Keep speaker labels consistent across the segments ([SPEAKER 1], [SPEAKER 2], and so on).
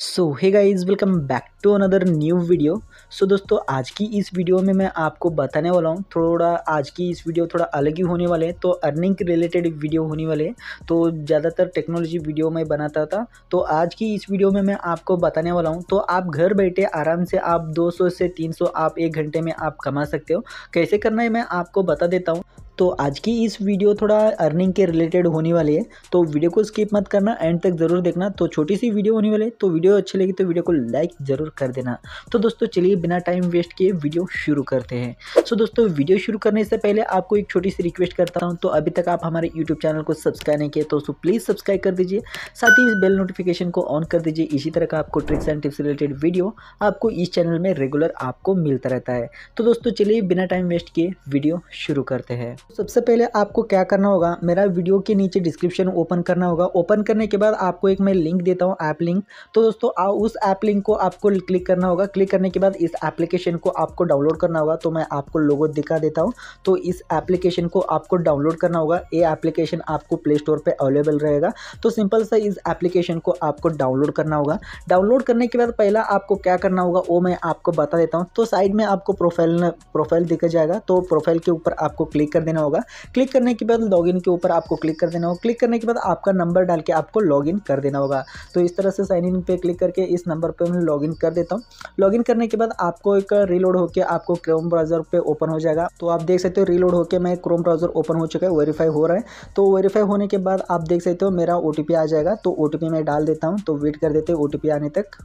[SPEAKER 1] so hey is welcome back to another new video so दोस्तों आज की इस वीडियो में मैं आपको बताने वाला हूँ थोड़ा आज की इस वीडियो थोड़ा अलग ही होने वाले हैं तो अर्निंग के रिलेटेड वीडियो होने वाले हैं तो ज़्यादातर टेक्नोलॉजी वीडियो में बनाता था तो आज की इस वीडियो में मैं आपको बताने वाला हूँ तो आप घर बैठे आराम से आप दो से तीन आप एक घंटे में आप कमा सकते हो कैसे करना है मैं आपको बता देता हूँ तो आज की इस वीडियो थोड़ा अर्निंग के रिलेटेड होने वाली है तो वीडियो को स्किप मत करना एंड तक ज़रूर देखना तो छोटी सी वीडियो होने वाली है तो वीडियो अच्छी लगी तो वीडियो को लाइक ज़रूर कर देना तो दोस्तों चलिए बिना टाइम वेस्ट किए वीडियो शुरू करते हैं सो तो दोस्तों वीडियो शुरू करने से पहले आपको एक छोटी सी रिक्वेस्ट करता हूँ तो अभी तक आप हमारे यूट्यूब चैनल को सब्सक्राइब नहीं किया तो उसको प्लीज़ सब्सक्राइब कर दीजिए साथ ही इस बेल नोटिफिकेशन को ऑन कर दीजिए इसी तरह का आपको tricks and tips related video आपको इस चैनल में रेगुलर आपको मिलता रहता है तो दोस्तों चलिए बिना टाइम वेस्ट किए वीडियो शुरू करते हैं सबसे पहले आपको क्या करना होगा मेरा वीडियो के नीचे डिस्क्रिप्शन ओपन करना होगा ओपन करने के बाद आपको एक मैं लिंक देता हूँ ऐप लिंक तो दोस्तों उस ऐप लिंक को आपको क्लिक करना होगा क्लिक करने के बाद इस एप्लीकेशन को आपको डाउनलोड करना होगा तो मैं आपको लोगो दिखा देता हूँ तो इस एप्लीकेशन को आपको डाउनलोड करना होगा ये एप्लीकेशन आपको प्ले स्टोर पर अवेलेबल रहेगा तो सिंपल सा इस एप्लीकेशन को आपको डाउनलोड करना होगा डाउनलोड करने के बाद पहला आपको क्या करना होगा वो मैं आपको बता देता हूँ तो साइड में आपको प्रोफाइल प्रोफाइल दिखा जाएगा तो प्रोफाइल के ऊपर आपको क्लिक कर देना देना होगा क्लिक करने के बाद लॉगिन के ऊपर आपको क्लिक कर देना होगा क्लिक करने के बाद आपका नंबर डाल के आपको लॉगिन कर देना होगा तो इस तरह से साइन इन पे क्लिक करके इस नंबर पर मैं लॉगिन कर देता हूँ लॉगिन करने के बाद आपको एक रीलोड होकर आपको क्रोम ब्राउज़र पर ओपन हो जाएगा तो आप देख सकते हो रीलोड होकर मैं क्रोम ब्राउज़र ओपन हो चुका है वेरीफाई हो रहा है तो वेरीफाई होने के बाद आप देख सकते हो मेरा ओ आ जाएगा तो ओ मैं डाल देता हूँ तो वेट कर देते ओ टी आने तक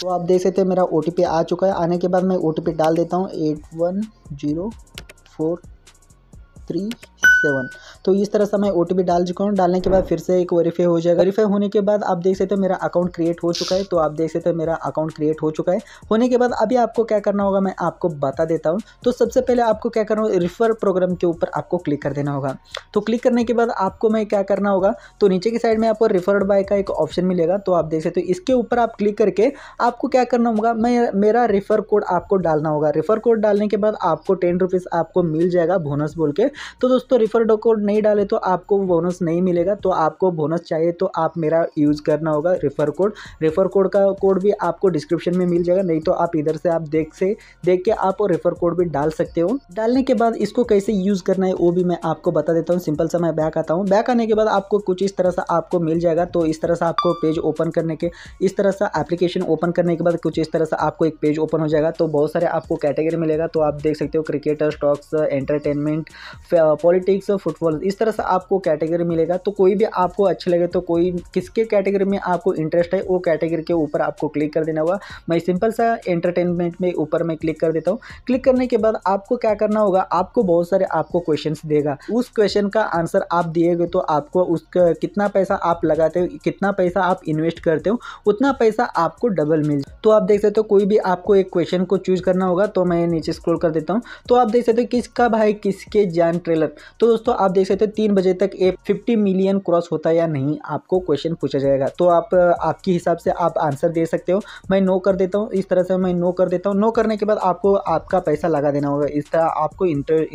[SPEAKER 1] तो आप देख सकते हैं मेरा ओ आ चुका है आने के बाद मैं ओ डाल देता हूँ eight one zero four three seven तो इस तरह से मैं ओ डाल चुका हूँ डालने के बाद फिर से एक वेरीफाई हो जाएगा वेरीफाई होने के बाद आप देख सकते हो मेरा अकाउंट क्रिएट हो चुका है तो आप देख सकते हो मेरा अकाउंट क्रिएट हो चुका है होने के बाद अभी आपको क्या करना होगा मैं आपको बता देता हूँ तो सबसे पहले आपको क्या करना होगा रिफर प्रोग्राम के ऊपर आपको क्लिक कर देना होगा तो क्लिक करने के बाद आपको मैं क्या करना होगा तो नीचे की साइड में आपको रिफर्ड बाय का एक ऑप्शन मिलेगा तो आप देख सकते हो इसके ऊपर आप क्लिक करके आपको क्या करना होगा मैं मेरा रिफर कोड आपको डालना होगा रिफर कोड डालने के बाद आपको टेन रुपीज़ आपको मिल जाएगा बोनस बोल के तो दोस्तों रेफर कोड नहीं डाले तो आपको बोनस नहीं मिलेगा तो आपको बोनस चाहिए तो आप मेरा यूज़ करना होगा रेफर कोड रेफर कोड का कोड भी आपको डिस्क्रिप्शन में मिल जाएगा नहीं तो आप इधर से आप देख से देख के आप रेफर कोड भी डाल सकते हो डालने के बाद इसको कैसे यूज़ करना है वो भी मैं आपको बता देता हूँ सिंपल सा मैं बैक आता हूँ बैक आने के बाद आपको कुछ इस तरह से आपको मिल जाएगा तो इस तरह से आपको पेज ओपन करने के इस तरह से एप्लीकेशन ओपन करने के बाद कुछ इस तरह से आपको एक पेज ओपन हो जाएगा तो बहुत सारे आपको कैटेगरी मिलेगा तो आप देख सकते हो cricketer stocks entertainment politics politics और फुटबॉल इस तरह से आपको कैटेगरी मिलेगा तो कोई भी आपको अच्छे लगे तो कोई किसके कैटेगरी में आपको इंटरेस्ट है वो कैटेगरी के ऊपर आपको क्लिक कर देना होगा मैं सिंपल सा एंटरटेनमेंट में ऊपर मैं क्लिक कर देता हूँ क्लिक करने के बाद आपको क्या करना होगा आपको बहुत सारे आपको क्वेश्चन देगा उस क्वेश्चन का आंसर आप दिएगे तो आपको उसका कितना पैसा आप लगाते हो कितना पैसा आप इन्वेस्ट करते हो उतना पैसा आपको डबल मिल तो आप देख सकते हो कोई भी आपको एक क्वेश्चन को चूज करना होगा तो मैं नीचे स्क्रोल कर देता हूँ तो आप देख सकते हो किसका भाई किसके जान ट्रेलर तो तो दोस्तों आप देख सकते हो तीन बजे तक ए फिफ्टी मिलियन क्रॉस होता है या नहीं आपको क्वेश्चन पूछा जाएगा तो आप आपके हिसाब से आप आंसर दे सकते हो मैं नो कर देता हूँ इस तरह से मैं नो कर देता हूँ नो करने के बाद आपको आपका पैसा लगा देना होगा इस तरह आपको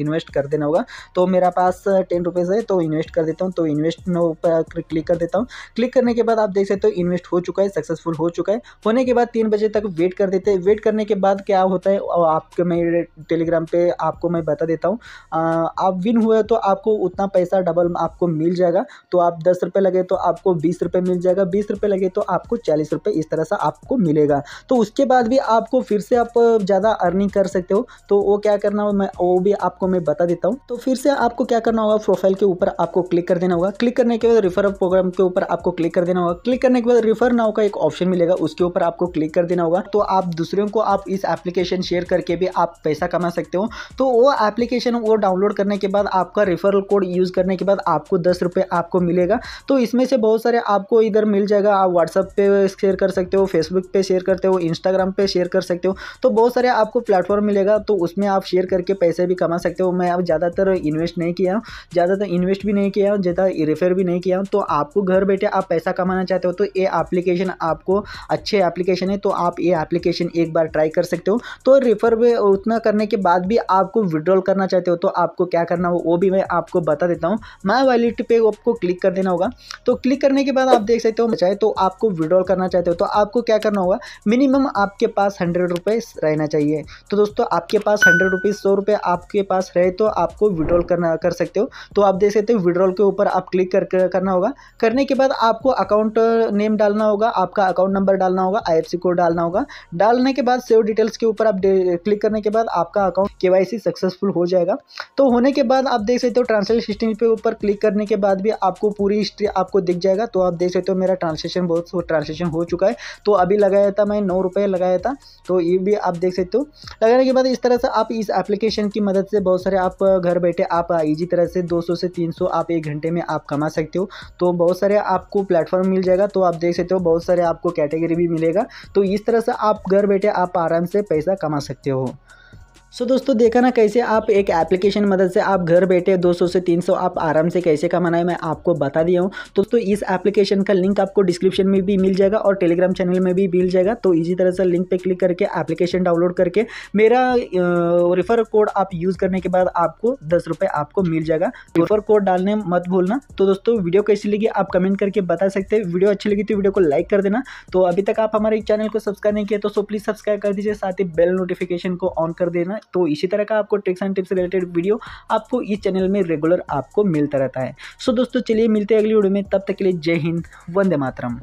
[SPEAKER 1] इन्वेस्ट कर देना होगा तो मेरा पास टेन रुपीज़ है तो इन्वेस्ट कर देता हूँ तो इन्वेस्ट नो पर क्लिक कर देता हूँ क्लिक करने के बाद आप देख सकते हो इन्वेस्ट हो चुका है सक्सेसफुल हो चुका है होने के बाद तीन बजे तक वेट कर देते हैं वेट करने के बाद क्या होता है आपके मैं टेलीग्राम पर आपको मैं बता देता हूँ आप विन हुआ तो आपको उतना पैसा डबल आपको मिल जाएगा तो आप दस रुपये लगे तो आपको बीस रुपये मिल जाएगा बीस रुपये लगे तो आपको चालीस रुपये इस तरह से आपको मिलेगा तो उसके बाद भी आपको फिर से आप ज़्यादा अर्निंग कर सकते हो तो वो क्या करना हो मैं वो भी आपको मैं बता देता हूँ तो फिर से आपको क्या करना होगा प्रोफाइल के ऊपर आपको क्लिक कर देना होगा क्लिक करने के बाद रिफर प्रोग्राम के ऊपर आपको क्लिक कर देना होगा क्लिक करने के बाद रिफर नाव का एक ऑप्शन मिलेगा उसके ऊपर आपको क्लिक कर देना होगा तो आप दूसरों को आप इस एप्लीकेशन शेयर करके भी आप पैसा कमा सकते हो तो वो एप्लीकेशन वो डाउनलोड करने के बाद आपका रेफरल कोड यूज़ करने के बाद आपको दस रुपये आपको मिलेगा तो इसमें से बहुत सारे आपको इधर मिल जाएगा आप व्हाट्सअप पे शेयर कर सकते हो फेसबुक पे शेयर करते हो इंस्टाग्राम पे शेयर कर सकते हो तो बहुत सारे आपको प्लेटफॉर्म मिलेगा तो उसमें आप शेयर करके पैसे भी कमा सकते हो मैं अब ज़्यादातर इन्वेस्ट नहीं किया हूँ ज़्यादातर इन्वेस्ट भी नहीं किया हूँ ज़्यादा रेफर भी नहीं किया हूँ तो आपको घर बैठे आप पैसा कमाना चाहते हो तो ये एप्लीकेशन आपको अच्छे एप्लीकेशन है तो आप ये एप्लीकेशन एक बार ट्राई कर सकते हो तो रेफर उतना करने के बाद भी आपको विड्रॉल करना चाहते हो तो आपको क्या करना हो वो भी मैं मैं आपको बता देता हूँ माई वैलिडिटी पे आपको क्लिक कर देना होगा तो क्लिक करने के बाद आप देख सकते हो चाहे तो आपको विड्रॉल करना चाहते हो तो आपको क्या करना होगा मिनिमम आपके पास हंड्रेड रुपीज़ रहना चाहिए तो दोस्तों आपके पास हंड्रेड रुपीज़ सौ रुपये आपके पास रहे तो आपको विड्रॉल करना कर सकते हो तो आप देख सकते हो विड्रॉल के ऊपर आप क्लिक कर, कर करना होगा करने के बाद आपको अकाउंट नेम डालना होगा आपका अकाउंट नंबर डालना होगा आई कोड डालना होगा डालने के बाद सेव डिटेल्स के ऊपर आप क्लिक करने के बाद आपका अकाउंट के सक्सेसफुल हो जाएगा तो होने के बाद आप देख सकते सकते हो ट्रांसलेट हिस्ट्री पे ऊपर क्लिक करने के बाद भी आपको पूरी हिस्ट्री आपको दिख जाएगा तो आप देख सकते हो मेरा ट्रांसलेशन बहुत ट्रांसलेशन हो चुका है तो अभी लगाया था मैं नौ रुपये लगाया था तो ये भी आप देख सकते हो लगाने के बाद इस तरह से आप इस एप्लीकेशन की मदद से बहुत सारे आप घर बैठे आप इजी तरह से दो से तीन आप एक घंटे में आप कमा सकते हो तो बहुत सारे आपको प्लेटफॉर्म मिल जाएगा तो आप देख सकते हो बहुत सारे आपको कैटेगरी भी मिलेगा तो इस तरह से आप घर बैठे आप आराम से पैसा कमा सकते हो सो so, दोस्तों देखा ना कैसे आप एक एप्लीकेशन मदद से आप घर बैठे 200 से 300 आप आराम से कैसे कमाना है मैं आपको बता दिया हूँ तो, इस एप्लीकेशन का लिंक आपको डिस्क्रिप्शन में भी मिल जाएगा और टेलीग्राम चैनल में भी मिल जाएगा तो इसी तरह से लिंक पे क्लिक करके एप्लीकेशन डाउनलोड करके मेरा रेफर कोड आप यूज़ करने के बाद आपको दस रुपये आपको मिल जाएगा रेफर कोड डालने मत भूलना तो दोस्तों वीडियो कैसी लगी आप कमेंट करके बता सकते हैं वीडियो अच्छी लगी तो वीडियो को लाइक कर देना तो अभी तक आप हमारे चैनल को सब्सक्राइब नहीं किया तो सो प्लीज़ सब्सक्राइब कर दीजिए साथ ही बेल नोटिफिकेशन को ऑन कर देना है तो इसी तरह का आपको tricks and tips related video आपको इस चैनल में रेगुलर आपको मिलता रहता है सो दोस्तों चलिए मिलते हैं अगली वीडियो में तब तक के लिए जय हिंद वंदे मातरम